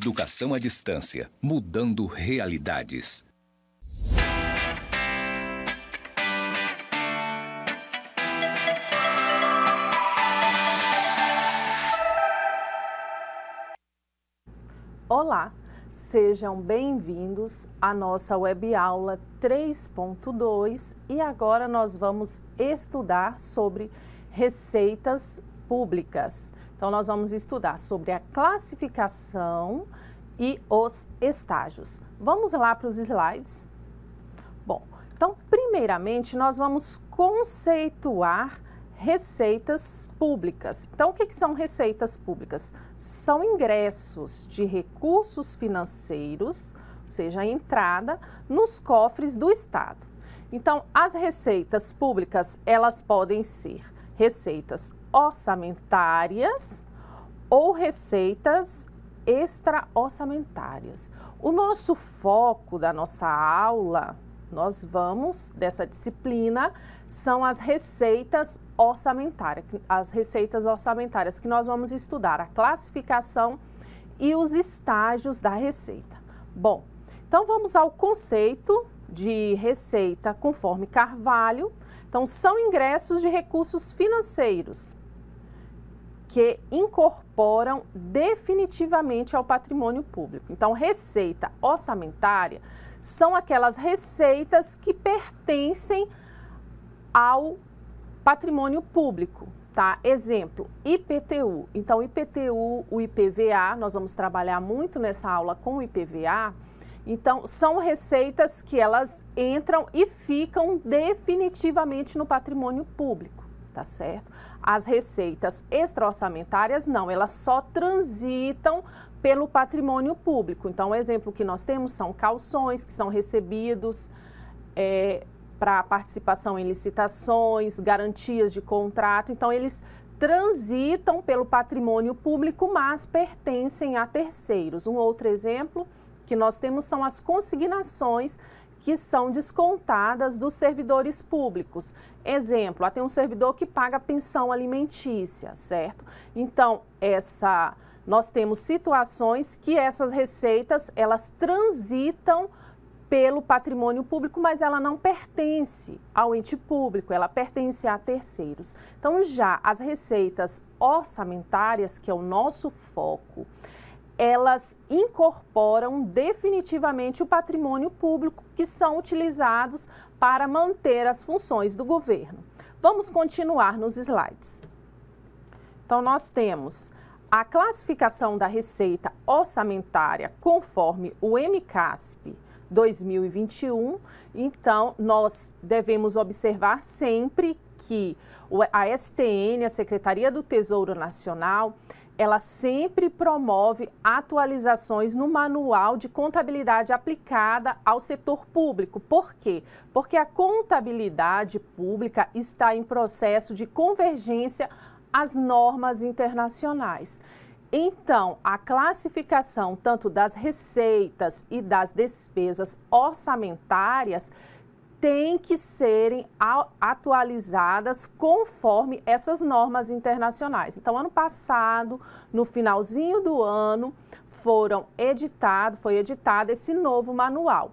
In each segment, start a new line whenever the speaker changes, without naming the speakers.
Educação à distância, mudando realidades. Olá, sejam bem-vindos à nossa web aula 3.2 e agora nós vamos estudar sobre receitas públicas. Então, nós vamos estudar sobre a classificação e os estágios. Vamos lá para os slides? Bom, então, primeiramente, nós vamos conceituar receitas públicas. Então, o que, que, são receitas públicas? São ingressos de recursos financeiros, ou seja, a entrada nos cofres do Estado. Então, as receitas públicas, elas podem ser receitas orçamentárias ou receitas extra orçamentárias. O nosso foco da nossa aula, nós vamos dessa disciplina, são as receitas orçamentárias, as receitas orçamentárias que nós vamos estudar a classificação e os estágios da receita. Bom, então vamos ao conceito de receita conforme Carvalho. Então, são ingressos de recursos financeiros que incorporam definitivamente ao patrimônio público. Então, receita orçamentária são aquelas receitas que pertencem ao patrimônio público, tá? Exemplo, IPTU. Então, IPTU, o IPVA, nós vamos trabalhar muito nessa aula com o IPVA. Então, são receitas que elas entram e ficam definitivamente no patrimônio público, tá certo? As receitas extraorçamentárias não, elas só transitam pelo patrimônio público. Então, o exemplo que nós temos são calções que são recebidos é, para participação em licitações, garantias de contrato. Então, eles transitam pelo patrimônio público, mas pertencem a terceiros. Um outro exemplo que nós temos são as consignações que são descontadas dos servidores públicos. Exemplo, ah, tem um servidor que paga pensão alimentícia, certo? Então, essa nós temos situações que essas receitas, elas transitam pelo patrimônio público, mas ela não pertence ao ente público, ela pertence a terceiros. Então, já as receitas orçamentárias, que é o nosso foco, elas incorporam definitivamente o patrimônio público que são utilizados para manter as funções do governo. Vamos continuar nos slides. Então, nós temos a classificação da receita orçamentária conforme o MCASP 2021. Então, nós devemos observar sempre que a STN, a Secretaria do Tesouro Nacional, ela sempre promove atualizações no manual de contabilidade aplicada ao setor público. Por quê? Porque a contabilidade pública está em processo de convergência às normas internacionais. Então, a classificação tanto das receitas e das despesas orçamentárias têm que serem atualizadas conforme essas normas internacionais. Então, ano passado, no finalzinho do ano, foram editado, foi editado esse novo manual.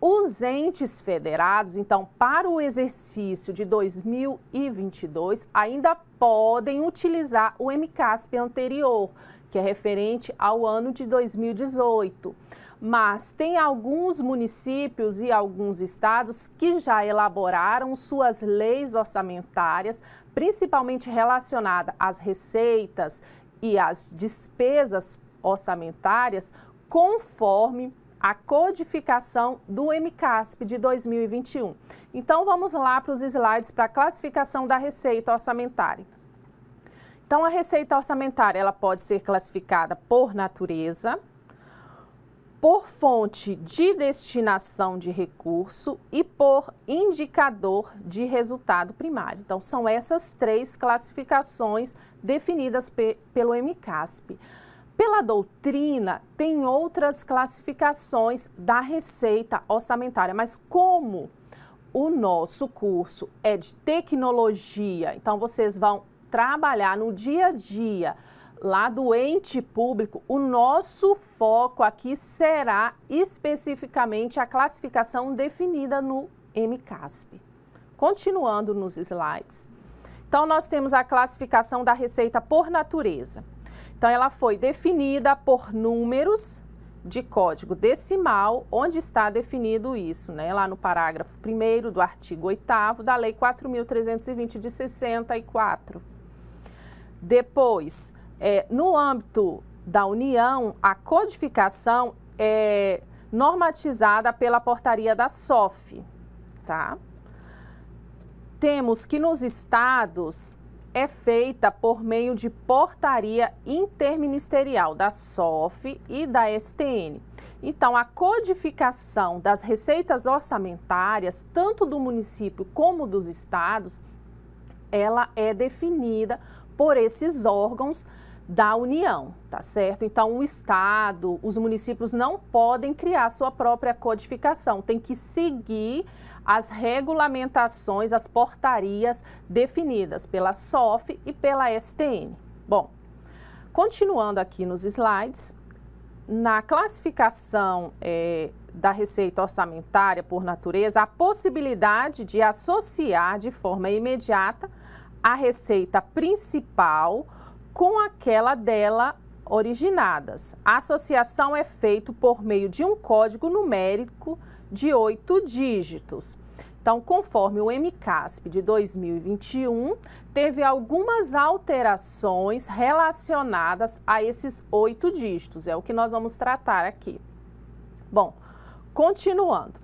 Os entes federados, então, para o exercício de 2022, ainda podem utilizar o MCASP anterior, que é referente ao ano de 2018 mas tem alguns municípios e alguns estados que já elaboraram suas leis orçamentárias, principalmente relacionada às receitas e às despesas orçamentárias, conforme a codificação do MCASP de 2021. Então vamos lá para os slides para a classificação da receita orçamentária. Então a receita orçamentária ela pode ser classificada por natureza, por fonte de destinação de recurso e por indicador de resultado primário. Então, são essas três classificações definidas pe pelo MCASP. Pela doutrina, tem outras classificações da receita orçamentária, mas como o nosso curso é de tecnologia, então vocês vão trabalhar no dia a dia lá do ente público, o nosso foco aqui será especificamente a classificação definida no MCASP. Continuando nos slides. Então, nós temos a classificação da receita por natureza. Então, ela foi definida por números de código decimal, onde está definido isso, né? Lá no parágrafo 1 do artigo 8 da Lei 4.320 de 64. Depois, é, no âmbito da União, a codificação é normatizada pela portaria da SOF, tá? Temos que nos estados é feita por meio de portaria interministerial da SOF e da STN. Então, a codificação das receitas orçamentárias, tanto do município como dos estados, ela é definida por esses órgãos da União, tá certo? Então, o Estado, os municípios não podem criar sua própria codificação, tem que seguir as regulamentações, as portarias definidas pela SOF e pela STM. Bom, continuando aqui nos slides, na classificação é, da receita orçamentária por natureza, a possibilidade de associar de forma imediata a receita principal com aquela dela originadas. A associação é feita por meio de um código numérico de oito dígitos. Então, conforme o MCASP de 2021, teve algumas alterações relacionadas a esses oito dígitos. É o que nós vamos tratar aqui. Bom, continuando.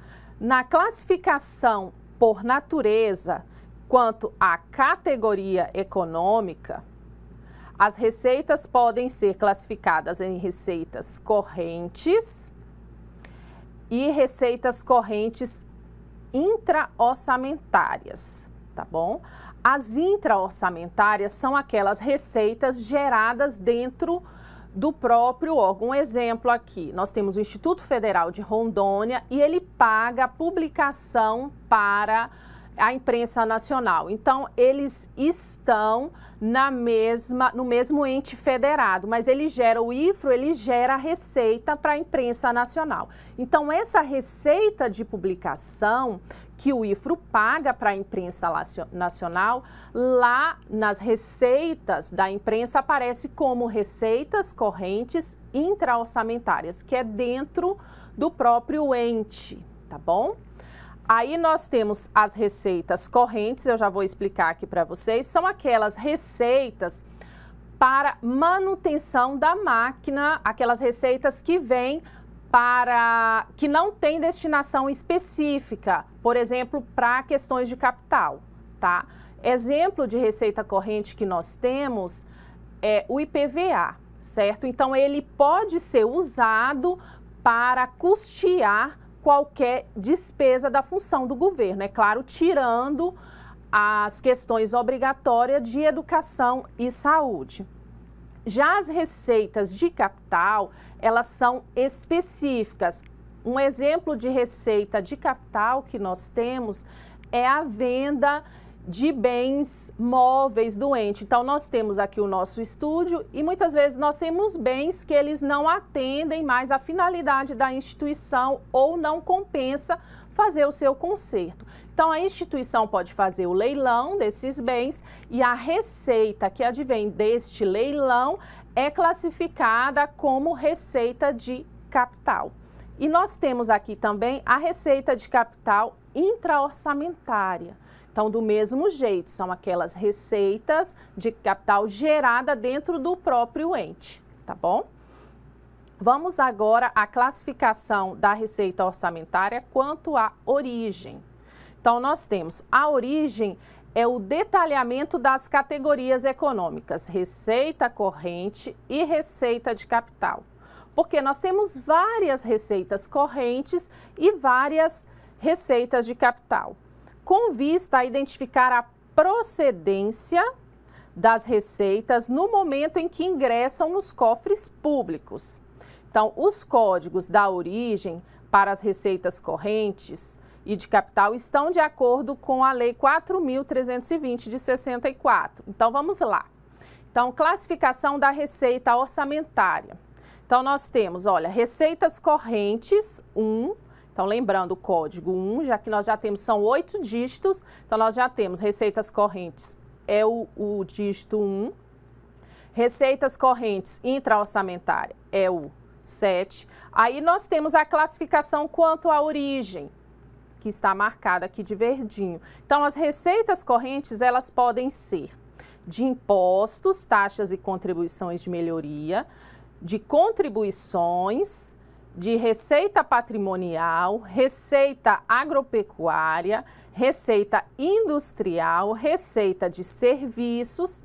Na classificação por natureza, quanto à categoria econômica, as receitas podem ser classificadas em receitas correntes e receitas correntes intraorçamentárias, tá bom? As intraorçamentárias são aquelas receitas geradas dentro do próprio órgão. Um exemplo aqui, nós temos o Instituto Federal de Rondônia e ele paga a publicação para a imprensa nacional. Então, eles estão na mesma, no mesmo ente federado, mas ele gera o IFRO, ele gera receita para a imprensa nacional. Então, essa receita de publicação que o IFRO paga para a imprensa nacional, lá nas receitas da imprensa aparece como receitas correntes intraorçamentárias, que é dentro do próprio ente, tá bom? Aí nós temos as receitas correntes, eu já vou explicar aqui para vocês, são aquelas receitas para manutenção da máquina, aquelas receitas que vêm para que não tem destinação específica, por exemplo, para questões de capital, tá? Exemplo de receita corrente que nós temos é o IPVA, certo? Então ele pode ser usado para custear qualquer despesa da função do governo, é claro, tirando as questões obrigatórias de educação e saúde. Já as receitas de capital, elas são específicas. Um exemplo de receita de capital que nós temos é a venda de bens móveis doente. Então nós temos aqui o nosso estúdio e muitas vezes nós temos bens que eles não atendem mais à finalidade da instituição ou não compensa fazer o seu conserto. Então a instituição pode fazer o leilão desses bens e a receita que advém deste leilão é classificada como receita de capital. E nós temos aqui também a receita de capital intraorçamentária. Então, do mesmo jeito, são aquelas receitas de capital gerada dentro do próprio ente, tá bom? Vamos agora à classificação da receita orçamentária quanto à origem. Então, nós temos a origem é o detalhamento das categorias econômicas, receita corrente e receita de capital. Porque nós temos várias receitas correntes e várias receitas de capital com vista a identificar a procedência das receitas no momento em que ingressam nos cofres públicos. Então, os códigos da origem para as receitas correntes e de capital estão de acordo com a Lei 4.320 de 64. Então, vamos lá. Então, classificação da receita orçamentária. Então, nós temos, olha, receitas correntes 1, um, então, lembrando o código 1, já que nós já temos, são oito dígitos, então nós já temos receitas correntes é o, o dígito 1, receitas correntes intraorçamentária é o 7. Aí nós temos a classificação quanto à origem, que está marcada aqui de verdinho. Então, as receitas correntes, elas podem ser de impostos, taxas e contribuições de melhoria, de contribuições, de receita patrimonial, receita agropecuária, receita industrial, receita de serviços,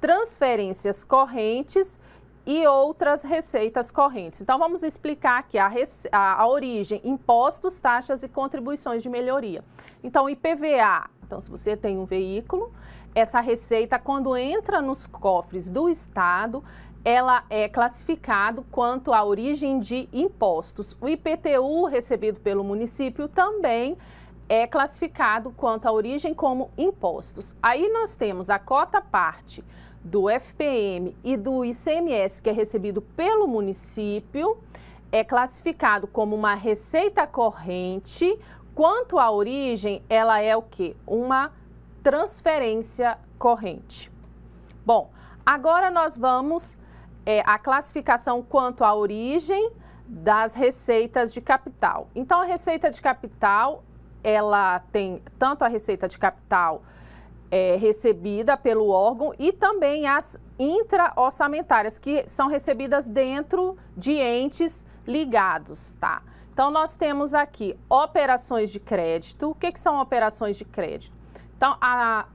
transferências correntes e outras receitas correntes. Então, vamos explicar aqui a, a, a origem, impostos, taxas e contribuições de melhoria. Então, IPVA, então, se você tem um veículo, essa receita, quando entra nos cofres do Estado, ela é classificado quanto à origem de impostos. O IPTU recebido pelo município também é classificado quanto à origem como impostos. Aí nós temos a cota parte do FPM e do ICMS que é recebido pelo município, é classificado como uma receita corrente. Quanto à origem, ela é o que? Uma transferência corrente. Bom, agora nós vamos é, a classificação quanto à origem das receitas de capital. Então, a receita de capital, ela tem tanto a receita de capital é, recebida pelo órgão e também as intra-ossamentárias que são recebidas dentro de entes ligados, tá? Então, nós temos aqui operações de crédito. O que, que são operações de crédito? Então, a,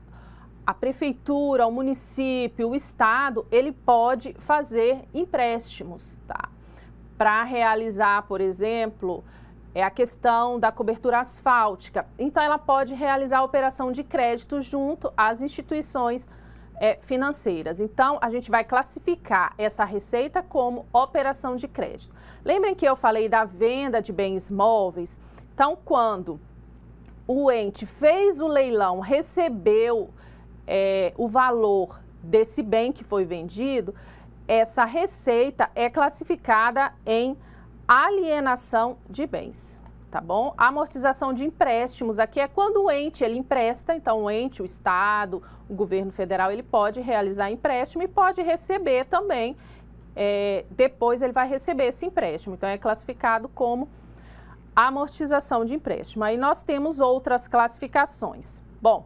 a prefeitura, o município, o estado, ele pode fazer empréstimos, tá? Para realizar, por exemplo, é a questão da cobertura asfáltica. Então, ela pode realizar a operação de crédito junto às instituições é, financeiras. Então, a gente vai classificar essa receita como operação de crédito. Lembrem que eu falei da venda de bens móveis? Então, quando o ente fez o leilão, recebeu é, o valor desse bem que foi vendido, essa receita é classificada em alienação de bens, tá bom? Amortização de empréstimos aqui é quando o ente ele empresta, então o ente, o Estado, o governo federal, ele pode realizar empréstimo e pode receber também, é, depois ele vai receber esse empréstimo, então é classificado como amortização de empréstimo. Aí nós temos outras classificações. Bom,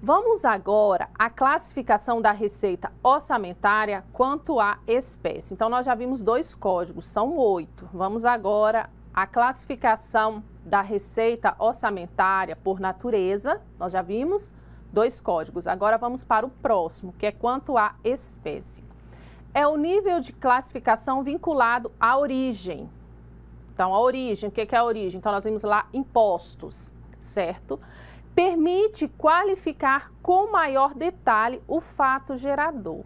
Vamos agora à classificação da receita orçamentária quanto à espécie. Então, nós já vimos dois códigos, são oito. Vamos agora à classificação da receita orçamentária por natureza. Nós já vimos dois códigos. Agora vamos para o próximo, que é quanto à espécie. É o nível de classificação vinculado à origem. Então, a origem, o que é a origem? Então, nós vimos lá impostos, certo? Certo? permite qualificar com maior detalhe o fato gerador.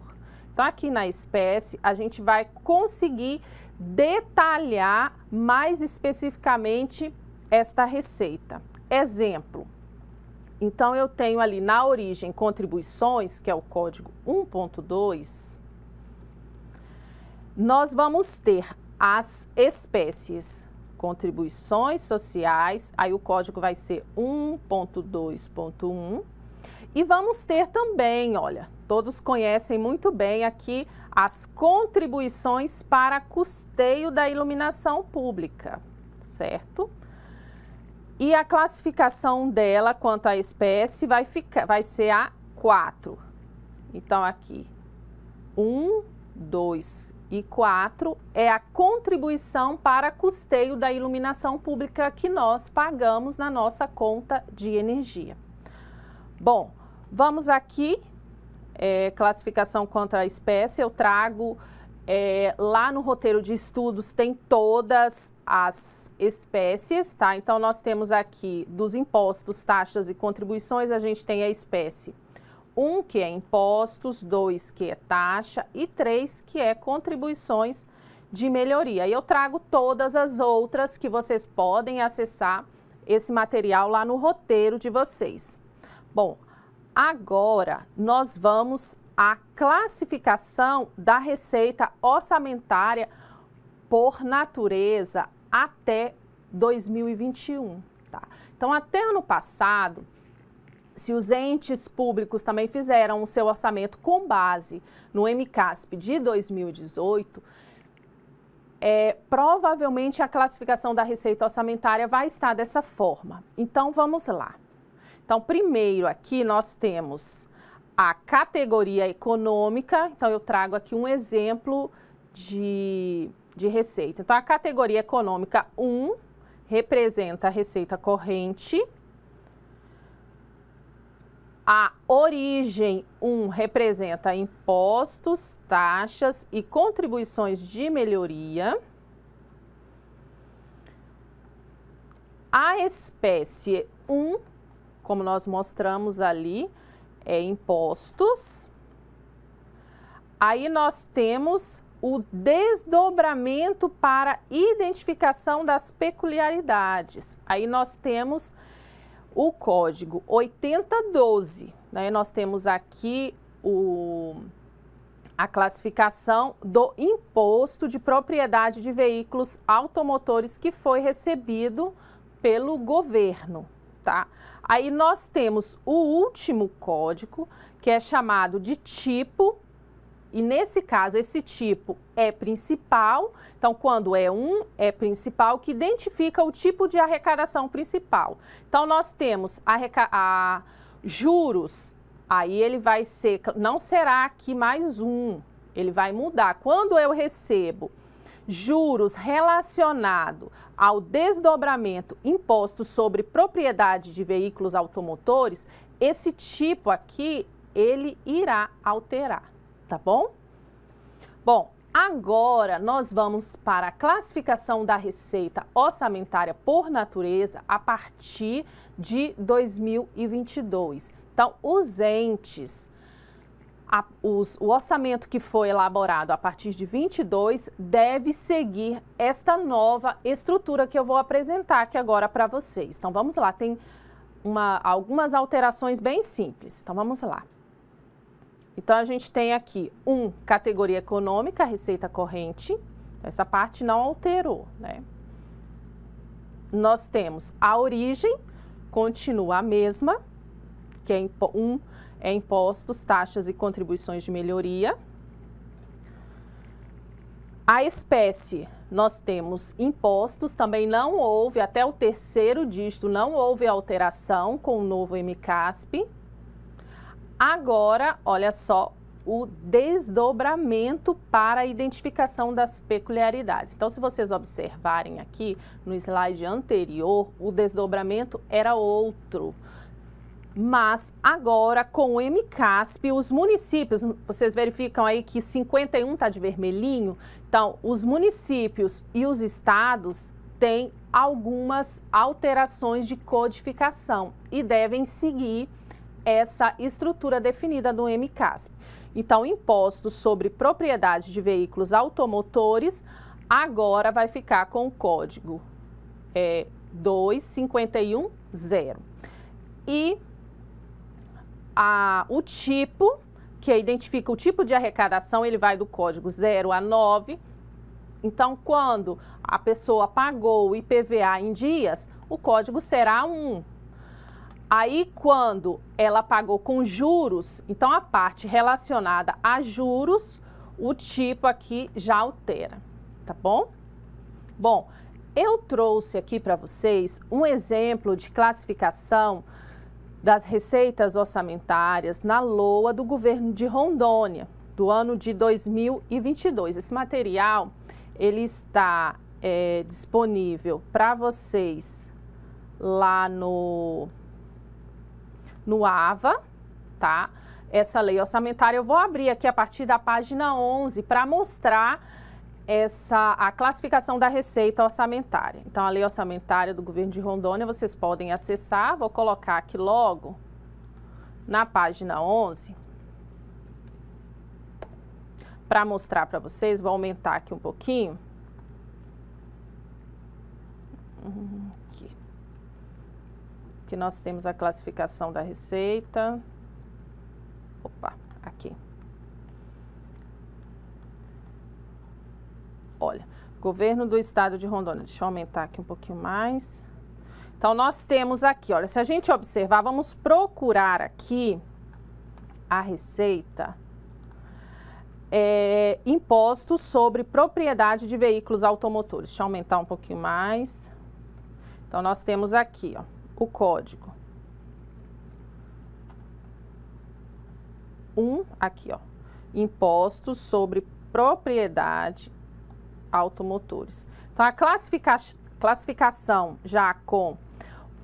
Então, aqui na espécie, a gente vai conseguir detalhar mais especificamente esta receita. Exemplo. Então, eu tenho ali na origem contribuições, que é o código 1.2, nós vamos ter as espécies contribuições sociais, aí o código vai ser 1.2.1. E vamos ter também, olha, todos conhecem muito bem aqui as contribuições para custeio da iluminação pública, certo? E a classificação dela quanto à espécie vai, ficar, vai ser a 4. Então, aqui, 1, 2 e quatro é a contribuição para custeio da iluminação pública que nós pagamos na nossa conta de energia. Bom, vamos aqui, é, classificação contra a espécie, eu trago é, lá no roteiro de estudos tem todas as espécies, tá? Então nós temos aqui dos impostos, taxas e contribuições, a gente tem a espécie um que é impostos, dois que é taxa e três que é contribuições de melhoria. E eu trago todas as outras que vocês podem acessar esse material lá no roteiro de vocês. Bom, agora nós vamos à classificação da receita orçamentária por natureza até 2021. Tá? Então, até ano passado, se os entes públicos também fizeram o seu orçamento com base no MCASP de 2018, é, provavelmente a classificação da receita orçamentária vai estar dessa forma. Então, vamos lá. Então, primeiro aqui nós temos a categoria econômica. Então, eu trago aqui um exemplo de, de receita. Então, a categoria econômica 1 representa a receita corrente a origem 1 representa impostos, taxas e contribuições de melhoria. A espécie 1, como nós mostramos ali, é impostos. Aí nós temos o desdobramento para identificação das peculiaridades. Aí nós temos o código 8012. Né? Nós temos aqui o, a classificação do imposto de propriedade de veículos automotores que foi recebido pelo governo. Tá? Aí nós temos o último código, que é chamado de tipo e nesse caso, esse tipo é principal. Então, quando é um, é principal, que identifica o tipo de arrecadação principal. Então, nós temos arreca a juros. Aí ele vai ser, não será aqui mais um, ele vai mudar. Quando eu recebo juros relacionado ao desdobramento imposto sobre propriedade de veículos automotores, esse tipo aqui ele irá alterar tá bom? Bom, agora nós vamos para a classificação da receita orçamentária por natureza a partir de 2022. Então, os entes a, os, o orçamento que foi elaborado a partir de 22 deve seguir esta nova estrutura que eu vou apresentar aqui agora para vocês. Então vamos lá, tem uma, algumas alterações bem simples. Então vamos lá. Então a gente tem aqui um categoria econômica, receita corrente. Essa parte não alterou, né? Nós temos a origem, continua a mesma, que é um é impostos, taxas e contribuições de melhoria. A espécie, nós temos impostos, também não houve, até o terceiro dígito, não houve alteração com o novo MCASP. Agora, olha só o desdobramento para a identificação das peculiaridades. Então, se vocês observarem aqui no slide anterior, o desdobramento era outro. Mas agora com o MCASP, os municípios, vocês verificam aí que 51 está de vermelhinho, então os municípios e os estados têm algumas alterações de codificação e devem seguir essa estrutura definida no MCASP. Então, impostos sobre propriedade de veículos automotores agora vai ficar com o código é, 2510. E a, o tipo, que identifica o tipo de arrecadação, ele vai do código 0 a 9. Então, quando a pessoa pagou o IPVA em dias, o código será 1. Aí, quando ela pagou com juros, então a parte relacionada a juros, o tipo aqui já altera, tá bom? Bom, eu trouxe aqui para vocês um exemplo de classificação das receitas orçamentárias na LOA do governo de Rondônia, do ano de 2022. Esse material, ele está é, disponível para vocês lá no no AVA, tá? Essa lei orçamentária, eu vou abrir aqui a partir da página 11 para mostrar essa a classificação da receita orçamentária. Então, a lei orçamentária do governo de Rondônia, vocês podem acessar, vou colocar aqui logo na página 11 para mostrar para vocês, vou aumentar aqui um pouquinho. Aqui nós temos a classificação da receita. Opa, aqui. Olha, governo do estado de Rondônia. Deixa eu aumentar aqui um pouquinho mais. Então, nós temos aqui, olha, se a gente observar, vamos procurar aqui a receita é, impostos sobre propriedade de veículos automotores. Deixa eu aumentar um pouquinho mais. Então, nós temos aqui, ó o código. 1 um, aqui, ó. Impostos sobre propriedade automotores. Então a classifica classificação já com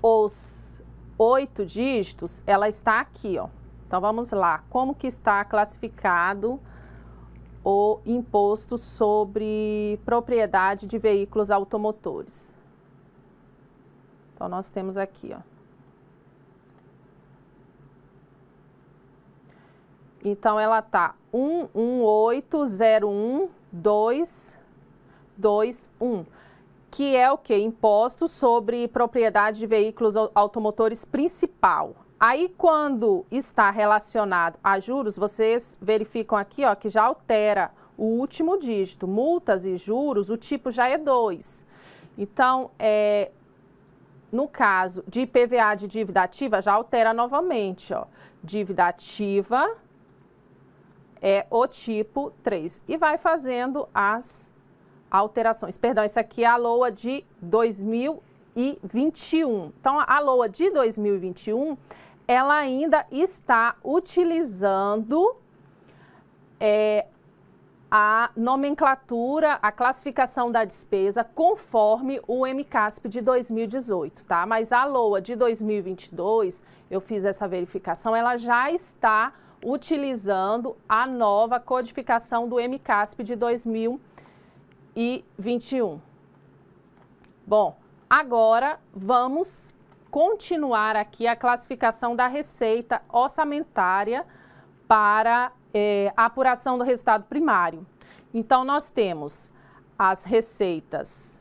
os oito dígitos, ela está aqui, ó. Então vamos lá, como que está classificado o imposto sobre propriedade de veículos automotores? Então, nós temos aqui, ó. Então, ela tá 1, que é o que? Imposto sobre propriedade de veículos automotores principal. Aí, quando está relacionado a juros, vocês verificam aqui ó, que já altera o último dígito. Multas e juros, o tipo já é 2. Então, é, no caso de IPVA de dívida ativa, já altera novamente, ó. Dívida ativa é o tipo 3 e vai fazendo as alterações. Perdão, isso aqui é a LOA de 2021. Então, a LOA de 2021, ela ainda está utilizando é, a nomenclatura, a classificação da despesa conforme o MCASP de 2018, tá? Mas a LOA de 2022, eu fiz essa verificação, ela já está utilizando a nova codificação do MCASP de 2021. Bom, agora vamos continuar aqui a classificação da receita orçamentária para é, a apuração do resultado primário. Então, nós temos as receitas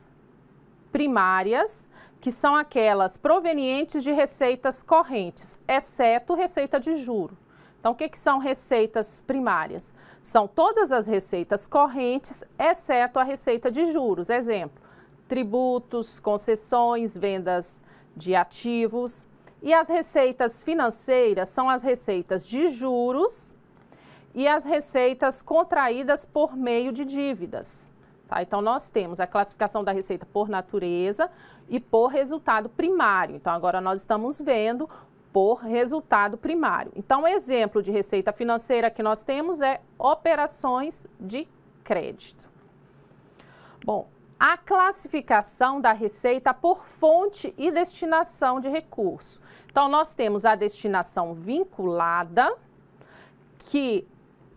primárias, que são aquelas provenientes de receitas correntes, exceto receita de juro. Então, o que, que são receitas primárias? São todas as receitas correntes, exceto a receita de juros. Exemplo, tributos, concessões, vendas de ativos. E as receitas financeiras são as receitas de juros e as receitas contraídas por meio de dívidas. Tá? Então, nós temos a classificação da receita por natureza e por resultado primário. Então, agora nós estamos vendo por resultado primário. Então, um exemplo de receita financeira que nós temos é operações de crédito. Bom, a classificação da receita por fonte e destinação de recurso. Então, nós temos a destinação vinculada, que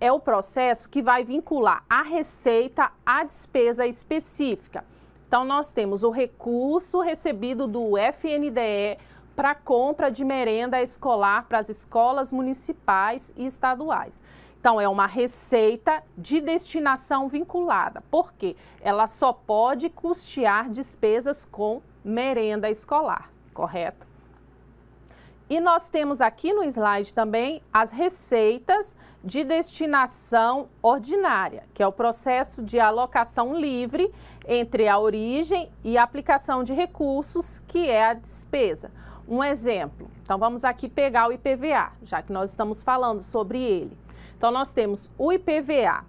é o processo que vai vincular a receita à despesa específica. Então, nós temos o recurso recebido do FNDE para compra de merenda escolar para as escolas municipais e estaduais. Então, é uma receita de destinação vinculada, porque ela só pode custear despesas com merenda escolar, correto? E nós temos aqui no slide também as receitas de destinação ordinária, que é o processo de alocação livre entre a origem e a aplicação de recursos, que é a despesa. Um exemplo, então vamos aqui pegar o IPVA, já que nós estamos falando sobre ele. Então nós temos o IPVA,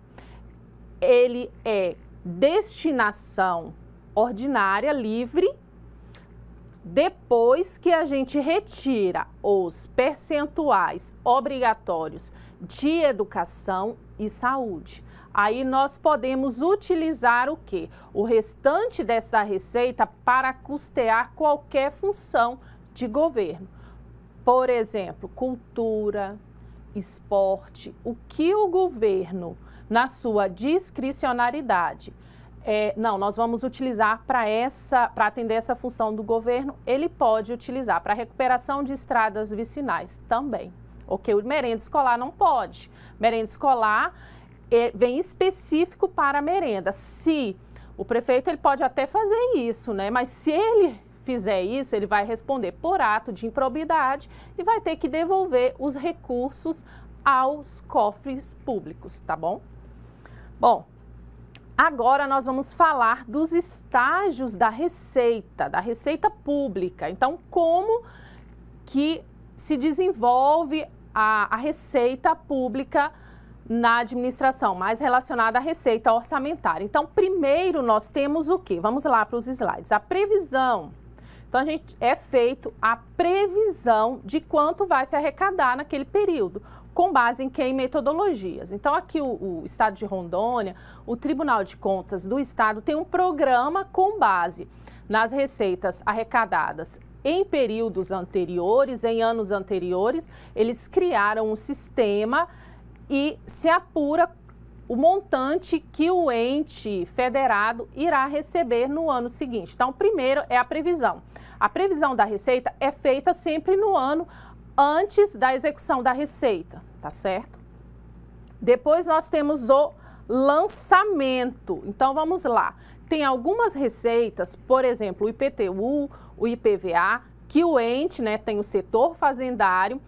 ele é destinação ordinária livre depois que a gente retira os percentuais obrigatórios de educação e saúde, aí nós podemos utilizar o que? O restante dessa receita para custear qualquer função de governo. Por exemplo, cultura, esporte, o que o governo, na sua discricionariedade, é, não, nós vamos utilizar para essa, para atender essa função do governo, ele pode utilizar para recuperação de estradas vicinais também. que o merenda escolar não pode. Merenda escolar é, vem específico para a merenda. Se o prefeito ele pode até fazer isso, né? Mas se ele fizer isso, ele vai responder por ato de improbidade e vai ter que devolver os recursos aos cofres públicos, tá bom? Bom, Agora nós vamos falar dos estágios da receita, da receita pública. Então, como que se desenvolve a, a receita pública na administração, mais relacionada à receita orçamentária. Então, primeiro nós temos o que? Vamos lá para os slides. A previsão. Então, a gente é feito a previsão de quanto vai se arrecadar naquele período com base em que metodologias. Então, aqui o, o, Estado de Rondônia, o Tribunal de Contas do Estado tem um programa com base nas receitas arrecadadas em períodos anteriores, em anos anteriores, eles criaram um sistema e se apura o montante que o ente federado irá receber no ano seguinte. Então, primeiro é a previsão. A previsão da receita é feita sempre no ano antes da execução da receita, tá certo? Depois nós temos o lançamento. Então vamos lá. Tem algumas receitas, por exemplo, o IPTU, o IPVA, que o ente, né, tem o setor fazendário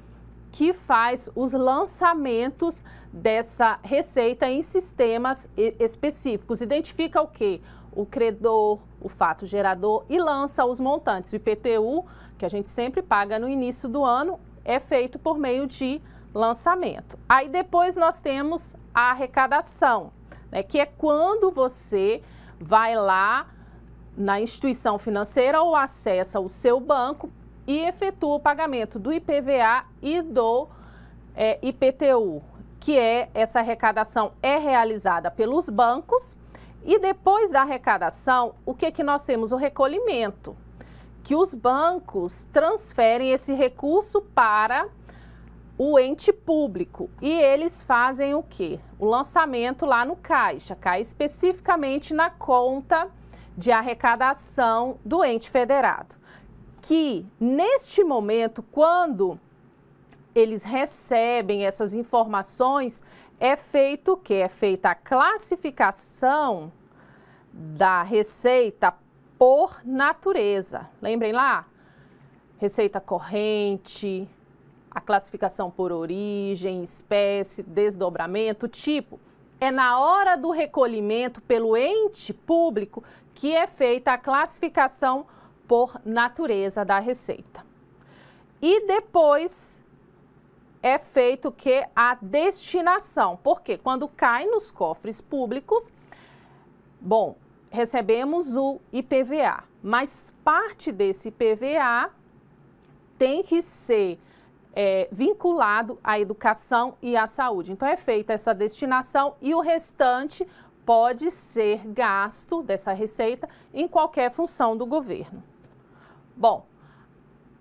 que faz os lançamentos dessa receita em sistemas específicos. Identifica o que? O credor, o fato gerador e lança os montantes. O IPTU, que a gente sempre paga no início do ano, é feito por meio de lançamento. Aí depois nós temos a arrecadação, né, que é quando você vai lá na instituição financeira ou acessa o seu banco e efetua o pagamento do IPVA e do é, IPTU, que é essa arrecadação é realizada pelos bancos. E depois da arrecadação, o que, que nós temos? O recolhimento que os bancos transferem esse recurso para o ente público e eles fazem o que? O lançamento lá no caixa, cai especificamente na conta de arrecadação do ente federado. Que neste momento, quando eles recebem essas informações, é feito o que? É feita a classificação da receita por natureza. Lembrem lá? Receita corrente, a classificação por origem, espécie, desdobramento, tipo. É na hora do recolhimento pelo ente público que é feita a classificação por natureza da receita. E depois é feito que a destinação, porque quando cai nos cofres públicos, bom, recebemos o IPVA, mas parte desse IPVA tem que ser é, vinculado à educação e à saúde. Então é feita essa destinação e o restante pode ser gasto dessa receita em qualquer função do governo. Bom,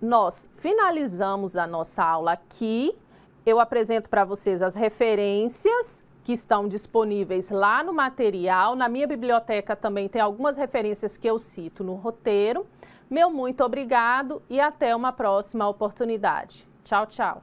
nós finalizamos a nossa aula aqui. Eu apresento para vocês as referências que estão disponíveis lá no material. Na minha biblioteca também tem algumas referências que eu cito no roteiro. Meu muito obrigado e até uma próxima oportunidade. Tchau, tchau.